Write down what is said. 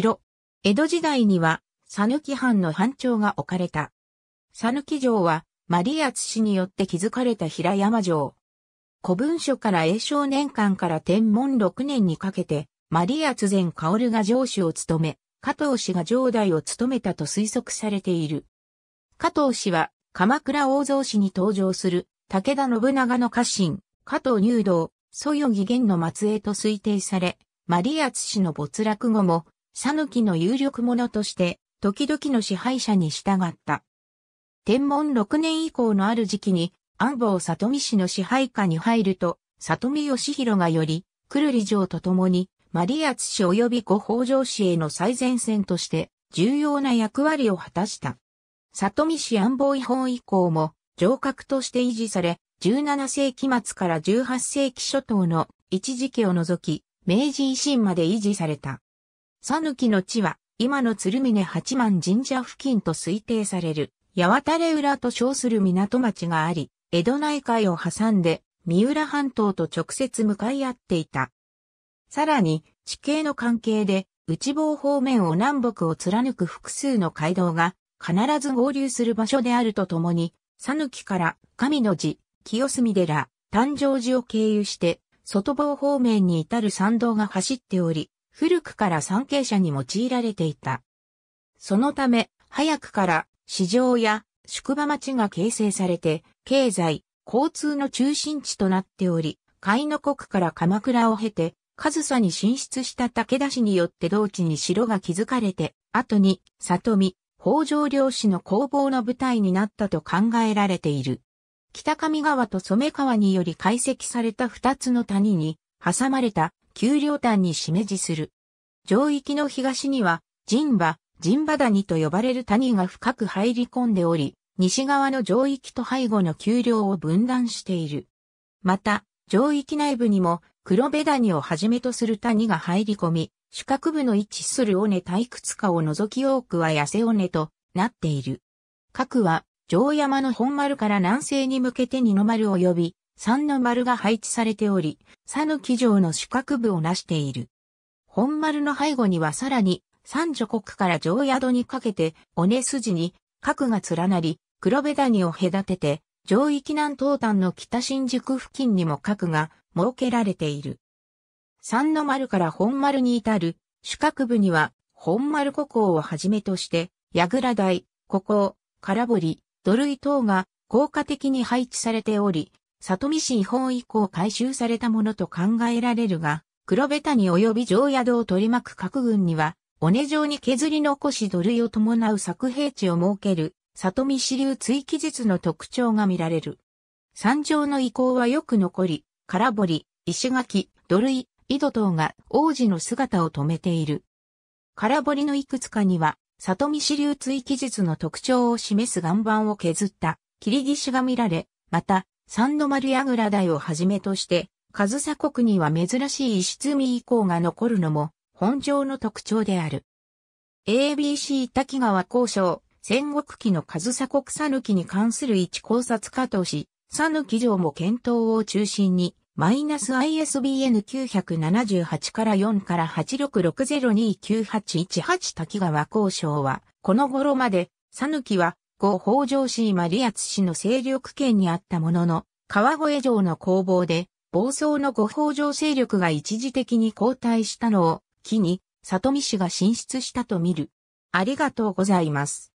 城。江戸時代には、佐抜藩の藩長が置かれた。佐抜城は、マリアツ氏によって築かれた平山城。古文書から永少年間から天文6年にかけて、マリアツ前薫が城主を務め、加藤氏が城代を務めたと推測されている。加藤氏は、鎌倉大蔵氏に登場する、武田信長の家臣、加藤入道、曽与義元の末裔と推定され、マリアツ氏の没落後も、ヌキの有力者として、時々の支配者に従った。天文6年以降のある時期に、安房里見氏の支配下に入ると、里見義弘がより、久留里城と共に、マリアツ氏及び五北条氏への最前線として、重要な役割を果たした。里見氏安房違法以降も、城郭として維持され、17世紀末から18世紀初頭の一時期を除き、明治維新まで維持された。讃岐の地は、今の鶴峰八幡神社付近と推定される、八幡浦と称する港町があり、江戸内海を挟んで、三浦半島と直接向かい合っていた。さらに、地形の関係で、内房方面を南北を貫く複数の街道が、必ず合流する場所であるとともに、讃岐から神の寺、清澄寺、誕生寺を経由して、外房方面に至る参道が走っており、古くから参詣者に用いられていた。そのため、早くから市場や宿場町が形成されて、経済、交通の中心地となっており、海の国から鎌倉を経て、上総に進出した武田氏によって同地に城が築かれて、後に、里見、北条領氏の攻防の舞台になったと考えられている。北上川と染川により解析された二つの谷に、挟まれた丘陵端にしめじする。上域の東には、神馬、神馬谷と呼ばれる谷が深く入り込んでおり、西側の上域と背後の丘陵を分断している。また、上域内部にも黒部谷をはじめとする谷が入り込み、主角部の位置する尾根退屈化かを除き多くは痩せ尾根となっている。各は、城山の本丸から南西に向けて二の丸及び、三の丸が配置されており、讃岐城の主角部をなしている。本丸の背後にはさらに、三女国から城宿にかけて、尾根筋に、角が連なり、黒部谷を隔てて、上域南東端の北新宿付近にも角が設けられている。三の丸から本丸に至る、主角部には、本丸古港をはじめとして、櫓台、古港、空堀、土塁等が効果的に配置されており、里見市日本以降回収されたものと考えられるが、黒たに及び上野道を取り巻く各軍には、尾根状に削り残し土塁を伴う作兵地を設ける、里見支流追記術の特徴が見られる。山上の遺構はよく残り、空堀、石垣、土塁、井戸等が王子の姿を止めている。空堀のいくつかには、里見支流追記術の特徴を示す岩盤を削った切り岸が見られ、また、サンドマリアグラ台をはじめとして、上サ国には珍しい石積み遺構が残るのも、本庄の特徴である。ABC 滝川交渉、戦国期の上サ国ヌキに関する一考察家とし、ヌキ城も検討を中心に、マイナス ISBN978 から4から866029818滝川交渉は、この頃まで、ヌキはご北条氏今リアツ氏の勢力圏にあったものの、川越城の攻防で、暴走の後北条勢力が一時的に後退したのを、機に、里見氏が進出したと見る。ありがとうございます。